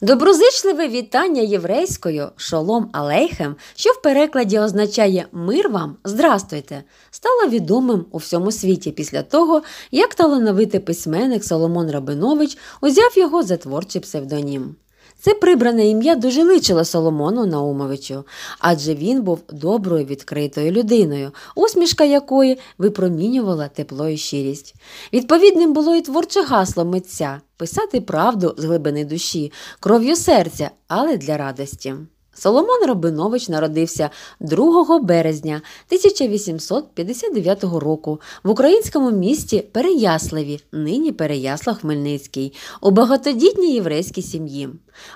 Доброзичливе вітання єврейською шолом Алейхем, що в перекладі означає мир вам, здрастуйте, стало відомим у всьому світі після того, як талановитий письменник Соломон Рабинович узяв його за творчий псевдонім. Це прибране ім'я дуже личило Соломону Наумовичу, адже він був доброю відкритою людиною, усмішка якої випромінювала тепло і щирість. Відповідним було і творче гасло митця писати правду з глибини душі, кров'ю серця, але для радості. Соломон Рабинович народився 2 березня 1859 року в українському місті Переяславі, нині Переяслав Хмельницький, у багатодітній єврейській сім'ї.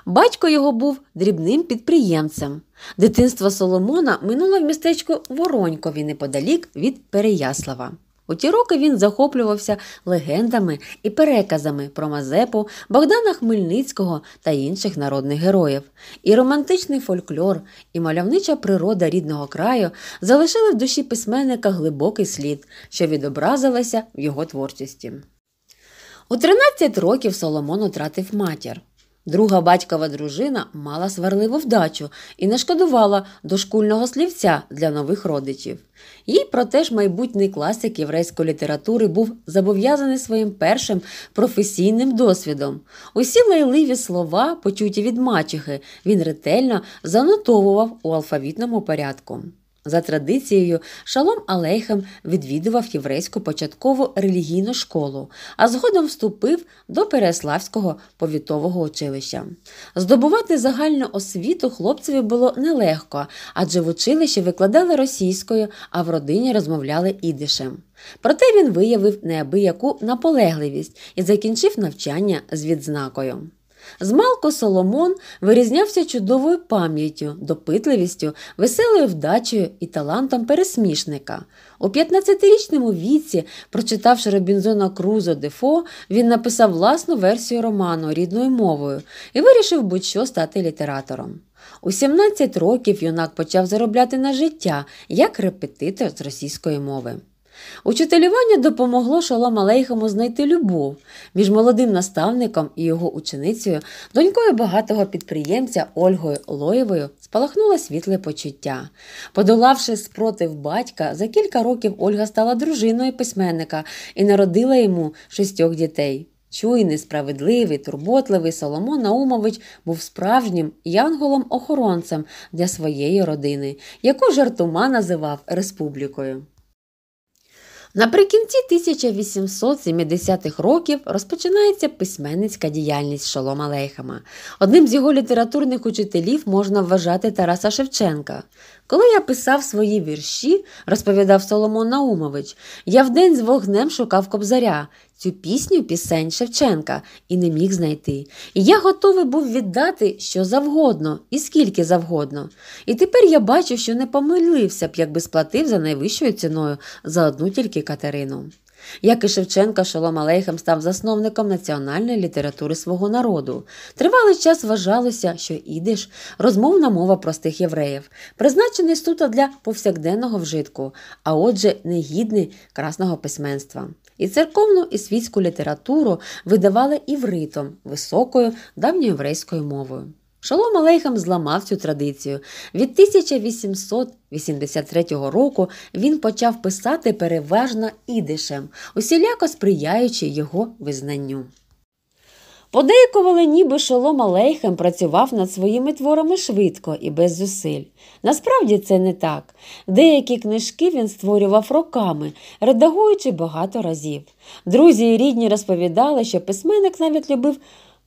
Батько його був дрібним підприємцем. Дитинство Соломона минуло в містечку Воронькові неподалік від Переяслава. У ті роки він захоплювався легендами і переказами про Мазепу, Богдана Хмельницького та інших народних героїв. І романтичний фольклор, і мальовнича природа рідного краю залишили в душі письменника глибокий слід, що відобразилося в його творчості. У 13 років Соломон утратив матір. Друга батькова дружина мала сварливу вдачу і не шкодувала дошкульного слівця для нових родичів. Їй, проте ж, майбутній класик єврейської літератури був зобов'язаний своїм першим професійним досвідом. Усі лайливі слова, почуті від мачехи, він ретельно занотовував у алфавітному порядку. За традицією, Шалом Алейхем відвідував єврейську початкову релігійну школу, а згодом вступив до Переславського повітового училища. Здобувати загальну освіту хлопцеві було нелегко, адже в училищі викладали російською, а в родині розмовляли ідишем. Проте він виявив неабияку наполегливість і закінчив навчання з відзнакою. Змалко Соломон вирізнявся чудовою пам'яттю, допитливістю, веселою вдачею і талантом пересмішника. У 15-річному віці, прочитавши Робінзона Крузо Дефо, він написав власну версію роману рідною мовою і вирішив будь-що стати літератором. У 17 років юнак почав заробляти на життя як репетитор з російської мови. Учителювання допомогло Шолом Алейхому знайти любов між молодим наставником і його ученицею, донькою багатого підприємця Ольгою Лоєвою, спалахнуло світле почуття. Подолавши спротив батька, за кілька років Ольга стала дружиною письменника і народила йому шістьох дітей. Чуйний, справедливий, турботливий Соломон Наумович був справжнім янголом-охоронцем для своєї родини, яку жартума називав республікою. Наприкінці 1870-х років розпочинається письменницька діяльність Шолома Лейхама. Одним з його літературних учителів можна вважати Тараса Шевченка. Коли я писав свої вірші, розповідав Соломон Наумович, я вдень з вогнем шукав кобзаря, цю пісню пісень Шевченка, і не міг знайти. І я готовий був віддати що завгодно і скільки завгодно. І тепер я бачу, що не помилився б, якби сплатив за найвищою ціною за одну тільки Катерину. Як і Шевченка, Шолом Алейхем став засновником національної літератури свого народу. Тривалий час вважалося, що ідиш розмовна мова простих євреїв, призначений суто для повсякденного вжитку, а отже, негідний красного письменства. І церковну і світську літературу видавали івритом, високою давньоєврейською мовою. Шалом Алейхам зламав цю традицію. Від 1883 року він почав писати переважно ідишем, усіляко сприяючи його визнанню. Подейкували, ніби шолом Алейхем працював над своїми творами швидко і без зусиль. Насправді це не так. Деякі книжки він створював роками, редагуючи багато разів. Друзі і рідні розповідали, що письменник навіть любив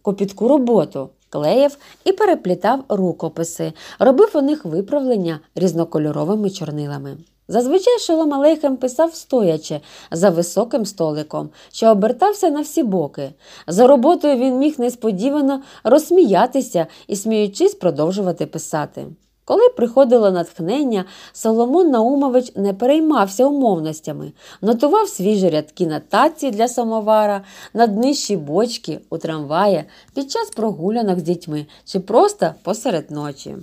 копітку роботу клеїв і переплітав рукописи, робив у них виправлення різнокольоровими чорнилами. Зазвичай Шолом Алейхем писав стоячи за високим столиком, що обертався на всі боки. За роботою він міг несподівано розсміятися і, сміючись, продовжувати писати. Коли приходило натхнення, Соломон Наумович не переймався умовностями, нотував свіжі рядки на таці для самовара, на днищі бочки у трамваї, під час прогулянок з дітьми чи просто посеред ночі.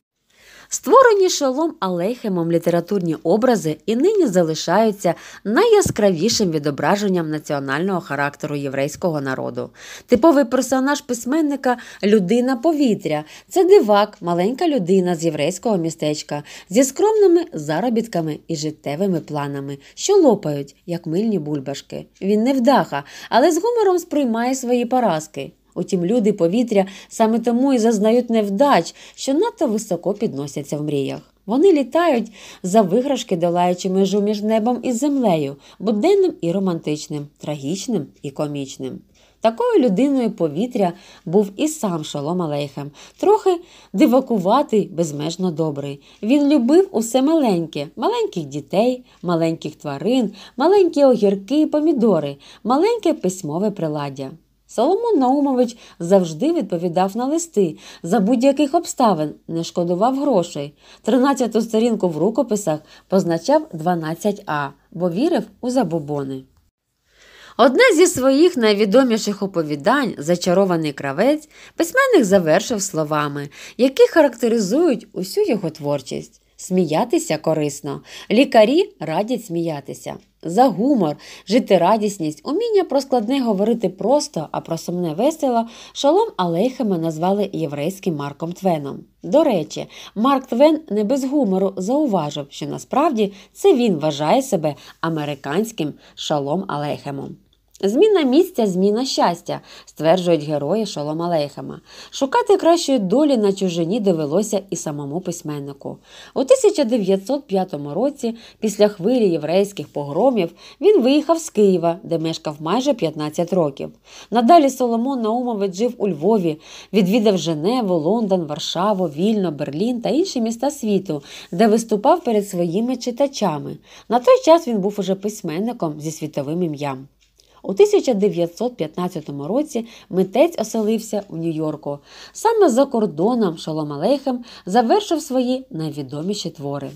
Створені шалом Алейхемом літературні образи і нині залишаються найяскравішим відображенням національного характеру єврейського народу. Типовий персонаж письменника людина повітря. Це дивак, маленька людина з єврейського містечка, зі скромними заробітками і життєвими планами, що лопають, як мильні бульбашки. Він не вдаха, але з гумором сприймає свої поразки. Утім, люди повітря саме тому і зазнають невдач, що надто високо підносяться в мріях. Вони літають за виграшки, долаючи межу між небом і землею, буденним і романтичним, трагічним і комічним. Такою людиною повітря був і сам шолом Алейхем, трохи дивакуватий, безмежно добрий. Він любив усе маленьке, маленьких дітей, маленьких тварин, маленькі огірки і помідори, маленьке письмове приладдя. Соломон Наумович завжди відповідав на листи, за будь-яких обставин, не шкодував грошей. Тринадцяту сторінку в рукописах позначав 12А, бо вірив у забобони. Одне зі своїх найвідоміших оповідань Зачарований кравець письменник завершив словами, які характеризують усю його творчість сміятися корисно, лікарі радять сміятися за гумор, жити радісність, уміння про складне говорити просто, а про сумне весело шалом Алейхема назвали єврейським Марком Твеном. До речі, Марк Твен не без гумору зауважив, що насправді це він вважає себе американським шалом Алейхемом. Зміна місця, зміна щастя, стверджують герої Шолома Лейхема. Шукати кращої долі на чужині довелося і самому письменнику. У 1905 році, після хвилі єврейських погромів, він виїхав з Києва, де мешкав майже 15 років. Надалі Соломон Наумович жив у Львові, відвідав Женеву, Лондон, Варшаву, Вільно, Берлін та інші міста світу, де виступав перед своїми читачами. На той час він був уже письменником зі світовим ім'ям. У 1915 році митець оселився у Нью-Йорку. Саме за кордоном Шолом Алейхем завершив свої найвідоміші твори.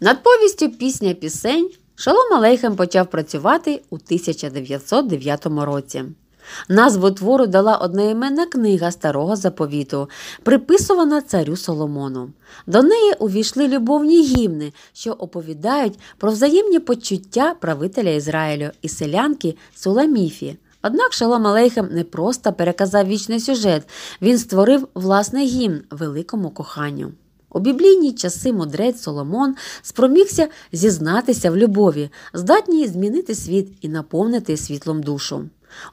Над повістю пісня пісень Шалом Алейхем почав працювати у 1909 році. Назву твору дала одноіменна книга старого заповіту, приписувана царю Соломону. До неї увійшли любовні гімни, що оповідають про взаємні почуття правителя Ізраїлю і селянки Суламіфі. Однак Шалом Алейхем не просто переказав вічний сюжет, він створив власний гімн великому коханню. У біблійні часи мудрець Соломон спромігся зізнатися в любові, здатній змінити світ і наповнити світлом душу.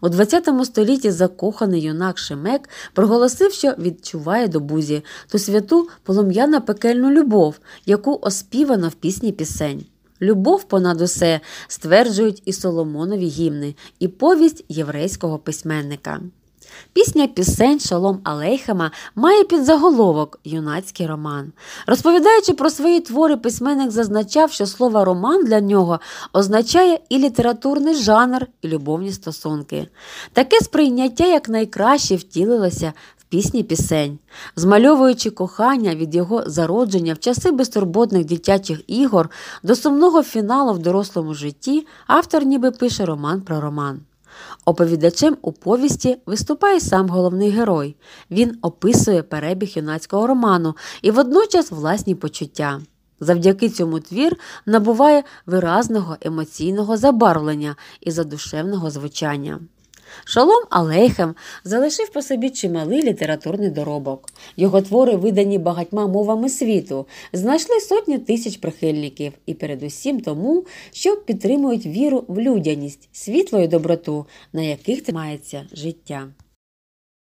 У ХХ столітті закоханий юнак Шемек проголосив, що відчуває до бузі ту святу полум'яна пекельну любов, яку оспівано в пісні пісень. Любов понад усе стверджують і Соломонові гімни, і повість єврейського письменника. Пісня пісень Шалом Алейхема має підзаголовок юнацький роман. Розповідаючи про свої твори, письменник зазначав, що слово роман для нього означає і літературний жанр, і любовні стосунки. Таке сприйняття якнайкраще втілилося в пісні пісень, змальовуючи кохання від його зародження в часи безтурботних дитячих ігор до сумного фіналу в дорослому житті, автор ніби пише роман про роман. Оповідачем у повісті виступає сам головний герой. Він описує перебіг юнацького роману і водночас власні почуття. Завдяки цьому твір набуває виразного емоційного забарвлення і задушевного звучання. Шолом Алейхем залишив по собі чималий літературний доробок. Його твори, видані багатьма мовами світу, знайшли сотні тисяч прихильників і, передусім, тому, що підтримують віру в людяність, світло і доброту, на яких тримається життя.